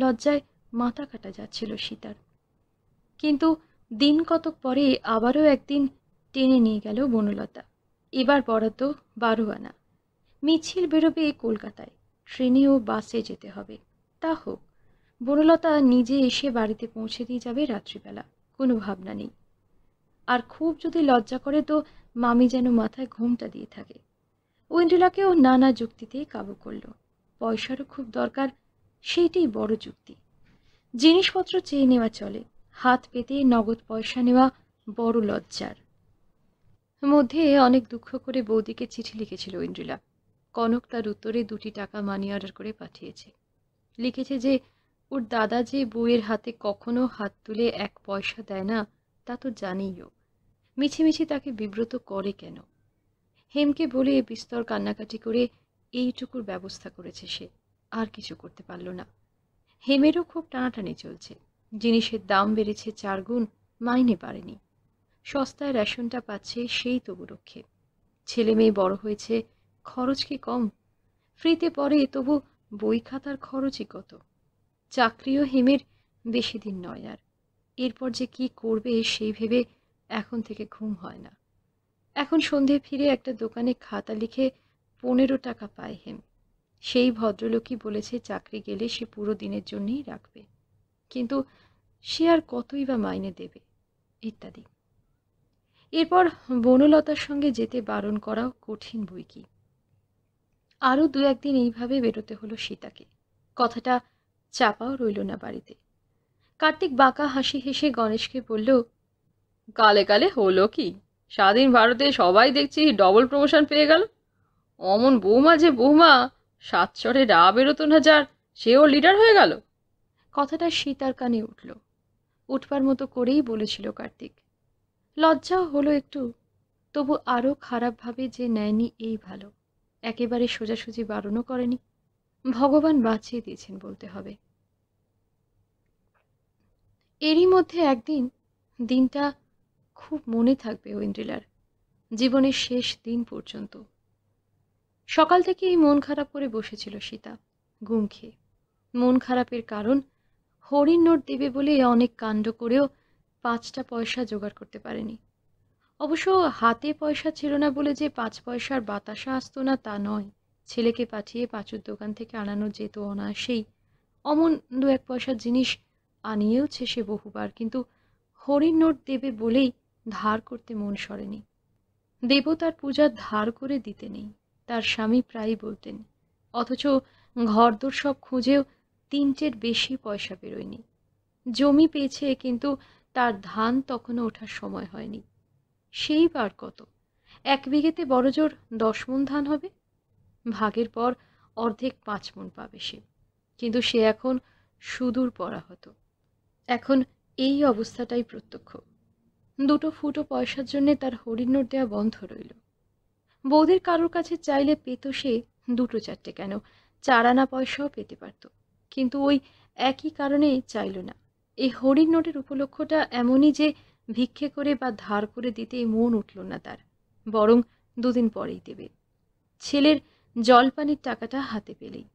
লজ্জায় মাথা কাটা যাচ্ছিল সীতার কিন্তু দিন কতক পরে আবারও একদিন টেনে নিয়ে গেল বনলতা এবার বরাদ্দ বারো আনা মিছিল বেরোবে কলকাতায় ট্রেনে ও বাসে যেতে হবে তা হোক বনলতা নিজে এসে বাড়িতে পৌঁছে দিয়ে যাবে রাত্রিবেলা কোনো ভাবনা নেই আর খুব যদি লজ্জা করে তো মামি যেন মাথায় ঘুমটা দিয়ে থাকে ও নানা যুক্তিতেই কাবু করল পয়সারও খুব দরকার সেইটাই বড় যুক্তি জিনিসপত্র চেয়ে নেওয়া চলে হাত পেতে নগদ পয়সা নেওয়া বড় লজ্জার মধ্যে অনেক দুঃখ করে বৌদিকে চিঠি লিখেছিল ইন্দ্রিলা কনক তার উত্তরে দুটি টাকা মানি অর্ডার করে পাঠিয়েছে লিখেছে যে ওর দাদা যে বউয়ের হাতে কখনো হাত তুলে এক পয়সা দেয় না তা তো জানেইও মিছিমিছি তাকে বিব্রত করে কেন হেমকে বলে বিস্তর কান্নাকাটি করে এইটুকুর ব্যবস্থা করেছে সে আর কিছু করতে পারল না হেমেরও খুব টানাটানি চলছে জিনিসের দাম বেড়েছে চার গুণ মাইনে পারেনি সস্তায় রেশনটা পাচ্ছে সেই তবু রক্ষে ছেলে মেয়ে বড় হয়েছে খরচ কি কম ফ্রিতে পড়ে তবু বই খাতার খরচই কত চাকরিও হেমের বেশি দিন নয় আর এরপর যে কি করবে সেই ভেবে এখন থেকে ঘুম হয় না এখন সন্ধে ফিরে একটা দোকানে খাতা লিখে পনেরো টাকা পায় হেম সেই ভদ্রলোকই বলেছে চাকরি গেলে সে পুরো দিনের জন্যই রাখবে কিন্তু সে আর কতই বা মাইনে দেবে ইত্যাদি এরপর বনলতার সঙ্গে যেতে বারণ করাও কঠিন বই কি আরও দু একদিন এইভাবে বেরোতে হলো সীতাকে কথাটা চাপাও রইল না বাড়িতে কার্তিক বাঁকা হাসি হেসে গণেশকে বলল কালে কালে হলো কি স্বাধীন ভারতে সবাই দেখছি ডবল প্রমোশন পেয়ে গেল অমন বৌমা যে বৌমা সাতচরে রা বেরোতো না যার সেও লিডার হয়ে গেল কথাটা সীতার কানে উঠল উঠবার মতো করেই বলেছিল কার্তিক লজ্জাও হলো একটু তবু আরও খারাপভাবে যে নেয়নি এই ভালো একেবারে সোজাসুজি বারণও করেনি ভগবান বাঁচিয়ে দিয়েছেন বলতে হবে এরই মধ্যে একদিন দিনটা খুব মনে থাকবে ঐন্দ্রিলার জীবনের শেষ দিন পর্যন্ত সকাল থেকেই মন খারাপ করে বসেছিল সীতা গুম খেয়ে মন খারাপের কারণ হরিণ নোট দেবে বলে অনেক কাণ্ড করেও পাঁচটা পয়সা জোগাড় করতে পারেনি অবশ্য হাতে পয়সা ছিল না বলে যে পাঁচ পয়সার বাতাসা আসতো না তা নয় ছেলেকে পাঠিয়ে পাঁচুর দোকান থেকে আনানো যেত অনায়াসেই অমন দু এক পয়সার জিনিস আনিয়েওছে সে বহুবার কিন্তু হরির নোট দেবে বলেই ধার করতে মন সরেনি দেবতার পূজা ধার করে দিতে নেই তার স্বামী প্রায়ই বলতেন অথচ ঘরদোর সব খুঁজেও তিনটের বেশি পয়সা বেরোয়নি জমি পেয়েছে কিন্তু তার ধান তখনও ওঠার সময় হয়নি সেই বার কত এক বিঘেতে বড়জোর দশ মন ধান হবে ভাগের পর অর্ধেক পাঁচ মন পাবে সে কিন্তু সে এখন সুদূর পড়া হতো এখন এই অবস্থাটাই প্রত্যক্ষ দুটো ফুটো পয়সার জন্যে তার নোট দেওয়া বন্ধ রইল বৌদির কারোর কাছে চাইলে পেত সে দুটো চারটে কেন চারানা পয়সাও পেতে পারত কিন্তু ওই একই কারণে চাইল না এই হরিণ নোটের উপলক্ষটা এমনই যে ভিক্ষে করে বা ধার করে দিতে মন উঠল না তার বরং দুদিন পরেই দেবে ছেলের জলপানির টাকাটা হাতে পেলেই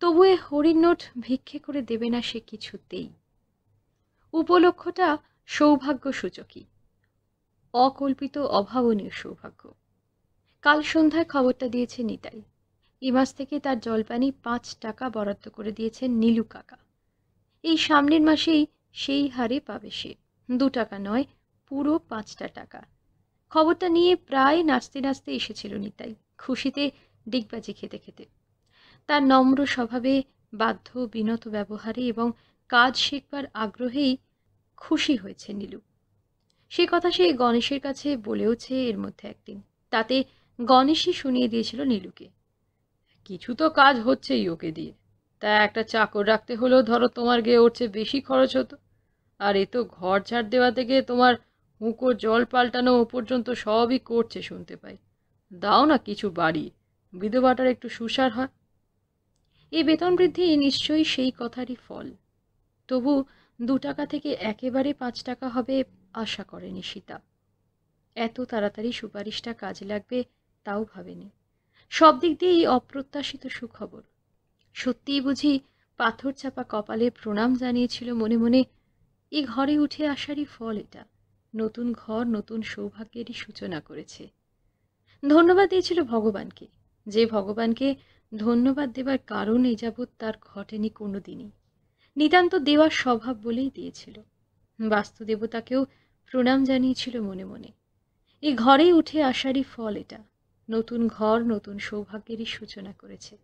তবু এ হরির নোট ভিক্ষে করে দেবে না সে কিছুতেই উপলক্ষটা সৌভাগ্য সূচকই অকল্পিত অভাবনীয় সৌভাগ্য কাল সন্ধ্যায় খবরটা দিয়েছে নিতাই এ মাস থেকে তার জলপানি পাঁচ টাকা বরাদ্দ করে দিয়েছেন নীলু কাকা এই সামনের মাসেই সেই হারে পাবে সে দু টাকা নয় পুরো পাঁচটা টাকা খবরটা নিয়ে প্রায় নাচতে নাচতে এসেছিল নিতাই খুশিতে ডিগবাজি খেতে খেতে তার নম্র স্বভাবে বাধ্য বিনত ব্যবহারে এবং কাজ শিখবার আগ্রহেই খুশি হয়েছে নীলু সে কথা সে গণেশের কাছে বলেওছে এর মধ্যে একদিন তাতে গণেশই শুনিয়ে দিয়েছিল নীলুকে কিছু তো কাজ হচ্ছেই ওকে দিয়ে তা একটা চাকর রাখতে হলেও ধরো তোমার গিয়ে ওর চেয়ে বেশি খরচ হতো আর এ তো ঘর ঝাড় দেওয়া থেকে তোমার মুখো জল পাল্টানো পর্যন্ত সবই করছে শুনতে পাই দাও না কিছু বাড়ি বিধবাটার একটু সুসার হয় এই বেতন বৃদ্ধি নিশ্চয়ই সেই কথারই ফল তবু দু টাকা থেকে একেবারে পাঁচ টাকা হবে আশা করেনি সীতা এত তাড়াতাড়ি সুপারিশটা কাজে লাগবে তাও ভাবেনি সব দিক দিয়েই অপ্রত্যাশিত সুখবর সত্যিই বুঝি পাথর চাপা কপালে প্রণাম জানিয়েছিল মনে মনে এ ঘরে উঠে আসারই ফল এটা নতুন ঘর নতুন সৌভাগ্যেরই সূচনা করেছে ধন্যবাদ দিয়েছিল ভগবানকে যে ভগবানকে ধন্যবাদ দেবার কারণ এ যাবৎ তার ঘটেনি কোনো দিনই নিতান্ত দেওয়ার স্বভাব বলেই দিয়েছিল বাস্তুদেবতাকেও প্রণাম জানিয়েছিল মনে মনে এ ঘরেই উঠে আসারই ফল এটা নতুন ঘর নতুন সৌভাগ্যেরই সূচনা করেছে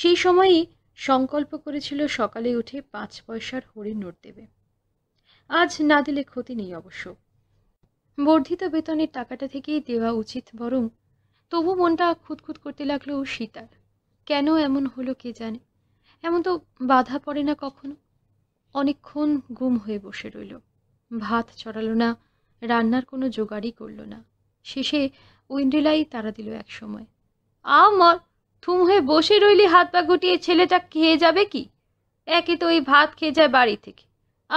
সেই সময়ই সংকল্প করেছিল সকালে উঠে পাঁচ পয়সার হরিণ নোট দেবে আজ না দিলে ক্ষতি নেই অবশ্য বর্ধিত বেতনের টাকাটা থেকেই দেওয়া উচিত বরং তবু মনটা খুঁতখুত করতে লাগলো সীতার কেন এমন হলো কে জানে এমন তো বাধা পড়ে না কখনো অনেকক্ষণ গুম হয়ে বসে রইল ভাত চড়ালো না রান্নার কোনো জোগাড়ই করল না শেষে উইন্ড্রিলাই তারা দিল এক সময় মর থুম হয়ে বসে রইলি হাত পা গুটিয়ে ছেলেটা খেয়ে যাবে কি একে তো ওই ভাত খেয়ে যায় বাড়ি থেকে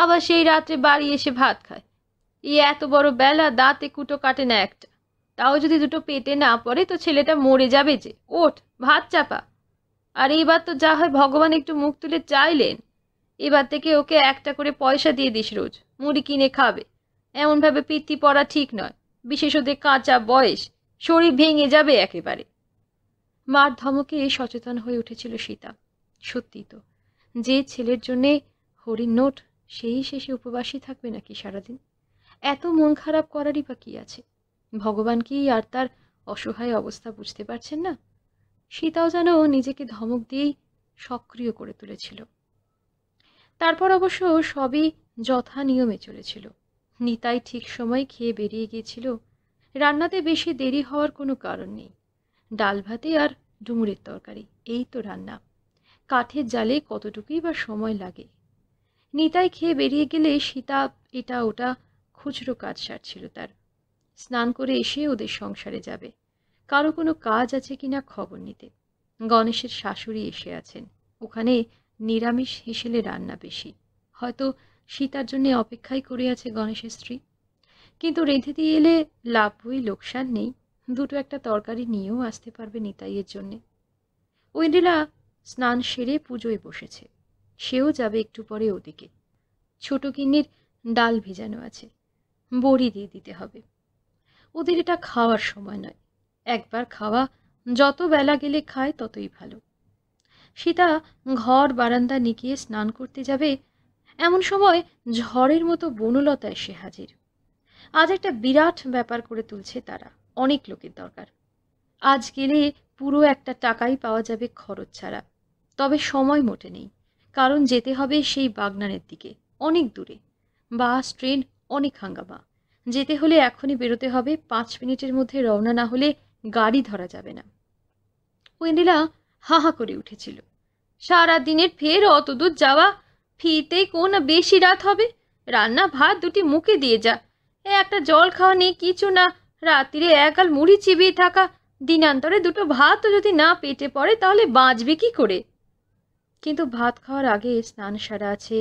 আবার সেই রাত্রে বাড়ি এসে ভাত খায় এই এত বড় বেলা দাঁতে কুটো কাটে না একটা তাও যদি দুটো পেটে না পড়ে তো ছেলেটা মরে যাবে যে ওঠ ভাত চাপা আর এইবার তো যা হয় ভগবান একটু মুখ তুলে চাইলেন এবার থেকে ওকে একটা করে পয়সা দিয়ে দিস রোজ মুড়ি কিনে খাবে এমনভাবে পিতৃ পড়া ঠিক নয় বিশেষ ওদের কাঁচা বয়স শরীর ভেঙে যাবে একেবারে মার ধমকে সচেতন হয়ে উঠেছিল সীতা সত্যি তো যে ছেলের জন্যে হরিণ নোট সেই শেষে উপবাসী থাকবে নাকি সারাদিন এত মন খারাপ করারই বা কী আছে ভগবান কি আর তার অসহায় অবস্থা বুঝতে পারছেন না সীতাও যেন নিজেকে ধমক দিয়েই সক্রিয় করে তুলেছিল তারপর অবশ্য সবই যথা নিয়মে চলেছিল নিতাই ঠিক সময় খেয়ে বেরিয়ে গিয়েছিল রান্নাতে বেশি দেরি হওয়ার কোনো কারণ নেই ডাল ভাতে আর ডুমুরের তরকারি এই তো রান্না কাঠের জালে কতটুকুই বা সময় লাগে নিতাই খেয়ে বেরিয়ে গেলে সীতা এটা ওটা খুচরো কাজ সারছিল তার স্নান করে এসে ওদের সংসারে যাবে কারো কোনো কাজ আছে কিনা খবর নিতে গণেশের শাশুড়ি এসে আছেন ওখানে নিরামিষ হিসেলে রান্না বেশি হয়তো সীতার জন্যে অপেক্ষাই করে আছে গণেশের স্ত্রী কিন্তু রেঁধে দিয়ে এলে লাভ বই লোকসান নেই দুটো একটা তরকারি নিয়েও আসতে পারবে নিতাইয়ের জন্যে ওইন্দিলা স্নান সেরে পুজোয় বসেছে সেও যাবে একটু পরে ওদিকে ছোট কিন্নির ডাল ভেজানো আছে বড়ি দিয়ে দিতে হবে ওদের এটা খাওয়ার সময় নয় একবার খাওয়া যত বেলা গেলে খায় ততই ভালো সীতা ঘর বারান্দা নিকিয়ে স্নান করতে যাবে এমন সময় ঝড়ের মতো বনলতা এসে হাজির আজ একটা বিরাট ব্যাপার করে তুলছে তারা অনেক লোকের দরকার আজ গেলে পুরো একটা টাকাই পাওয়া যাবে খরচ ছাড়া তবে সময় মোটে নেই কারণ যেতে হবে সেই বাগনানের দিকে অনেক দূরে বাস ট্রেন অনেক হাঙ্গামা যেতে হলে এখনই বেরোতে হবে পাঁচ মিনিটের মধ্যে রওনা না হলে গাড়ি ধরা যাবে না ওয়েন্ডিলা হা হা করে উঠেছিল সারা দিনের ফের অত দূর যাওয়া ফিরতেই কোন বেশি রাত হবে রান্না ভাত দুটি মুখে দিয়ে যা একটা জল খাওয়া নেই কিছু না রাত্রিরে একাল মুড়ি চিবিয়ে থাকা দিনান্তরে দুটো ভাতও যদি না পেটে পড়ে তাহলে বাঁচবে কি করে কিন্তু ভাত খাওয়ার আগে স্নান সারা আছে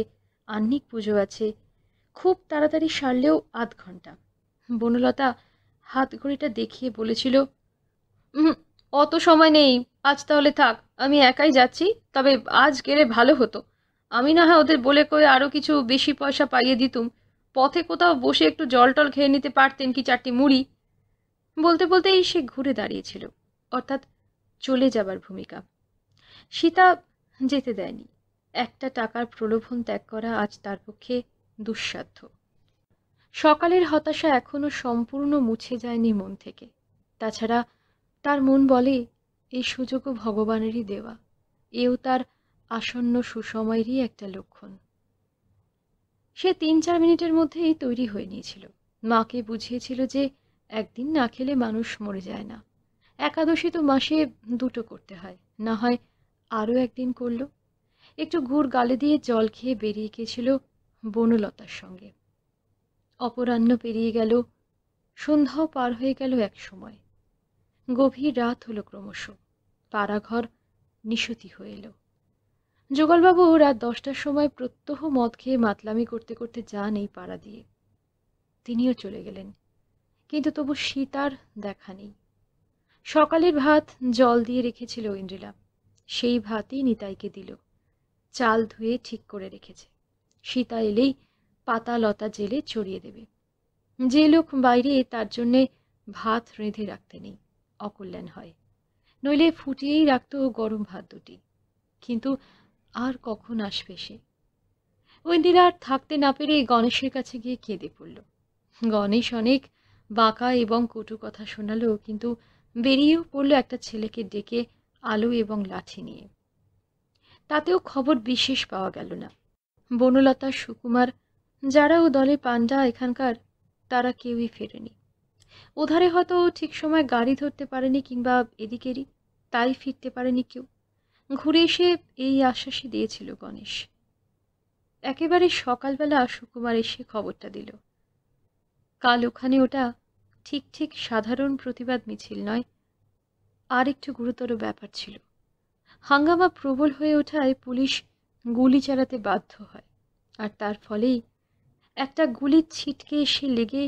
আহ্নিক পুজো আছে খুব তাড়াতাড়ি সারলেও আধ ঘন্টা বনলতা হাত ঘড়িটা দেখিয়ে বলেছিল অত সময় নেই আজ তাহলে থাক আমি একাই যাচ্ছি তবে আজ গেলে ভালো হতো আমি না হয় ওদের বলে কয়ে আরও কিছু বেশি পয়সা পাইয়ে দিতুম পথে কোথাও বসে একটু জল টল খেয়ে নিতে পারতেন কি চারটি মুড়ি বলতে বলতেই সে ঘুরে দাঁড়িয়েছিল অর্থাৎ চলে যাবার ভূমিকা সীতা যেতে দেয়নি একটা টাকার প্রলোভন ত্যাগ করা আজ তার পক্ষে দুঃসাধ্য সকালের হতাশা এখনও সম্পূর্ণ মুছে যায়নি মন থেকে তাছাড়া তার মন বলে এই সুযোগও ভগবানেরই দেওয়া এও তার আসন্ন সুসময়েরই একটা লক্ষণ সে তিন চার মিনিটের মধ্যেই তৈরি হয়ে নিয়েছিল মাকে বুঝিয়েছিল যে একদিন না খেলে মানুষ মরে যায় না একাদশী তো মাসে দুটো করতে হয় না হয় আরও একদিন করল একটু গুড় গালে দিয়ে জল খেয়ে বেরিয়ে গেছিল বনলতার সঙ্গে অপরাহ্ন পেরিয়ে গেল সন্ধ্যাও পার হয়ে গেল এক সময় গভীর রাত হলো ক্রমশ পাড়াঘর নিশতি হয়ে এলো যুগলবাবু রাত দশটার সময় প্রত্যহ মদ খেয়ে মাতলামি করতে করতে যান এই পাড়া দিয়ে তিনিও চলে গেলেন কিন্তু তবু সীতার দেখা নেই সকালের ভাত জল দিয়ে রেখেছিল ইন্দ্রিলা সেই ভাতই নিতাইকে দিল চাল ধুয়ে ঠিক করে রেখেছে সীতা এলেই পাতা লতা জেলে ছড়িয়ে দেবে যে লোক বাইরে তার জন্যে ভাত রেঁধে রাখতে নেই অকল্যাণ হয় নইলে ফুটিয়েই রাখত গরম ভাত দুটি কিন্তু আর কখন আসবে সে দিন আর থাকতে না পেরে গণেশের কাছে গিয়ে কেঁদে পড়ল গণেশ অনেক বাঁকা এবং কটু কথা শোনালো কিন্তু বেরিয়েও পড়লো একটা ছেলেকে ডেকে আলু এবং লাঠি নিয়ে তাতেও খবর বিশেষ পাওয়া গেল না বনলতা সুকুমার যারা ও দলে পান্ডা এখানকার তারা কেউই ফেরেনি ওধারে হয়তো ঠিক সময় গাড়ি ধরতে পারেনি কিংবা এদিকেরই তাই ফিরতে পারেনি কেউ ঘুরে এসে এই আশ্বাসই দিয়েছিল গণেশ একেবারে সকালবেলা সুকুমার এসে খবরটা দিল কাল ওখানে ওটা ঠিক ঠিক সাধারণ প্রতিবাদ মিছিল নয় আরেকটু গুরুতর ব্যাপার ছিল হাঙ্গামা প্রবল হয়ে ওঠায় পুলিশ গুলি চালাতে বাধ্য হয় আর তার ফলেই একটা গুলি ছিটকে এসে লেগে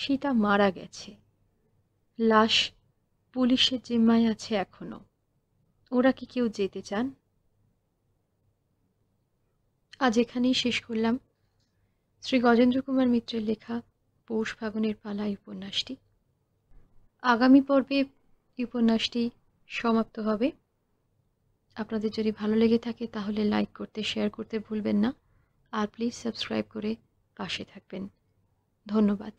সীতা মারা গেছে লাশ পুলিশের জিম্মায় আছে এখনো ওরা কি কেউ যেতে চান আজ এখানেই শেষ করলাম শ্রী গজেন্দ্র কুমার মিত্রের লেখা পৌষ ফাগুনের পালা উপন্যাসটি আগামী পর্বে এই উপন্যাসটি সমাপ্ত হবে আপনাদের যদি ভালো লেগে থাকে তাহলে লাইক করতে শেয়ার করতে ভুলবেন না আর প্লিজ সাবস্ক্রাইব করে পাশে থাকবেন ধন্যবাদ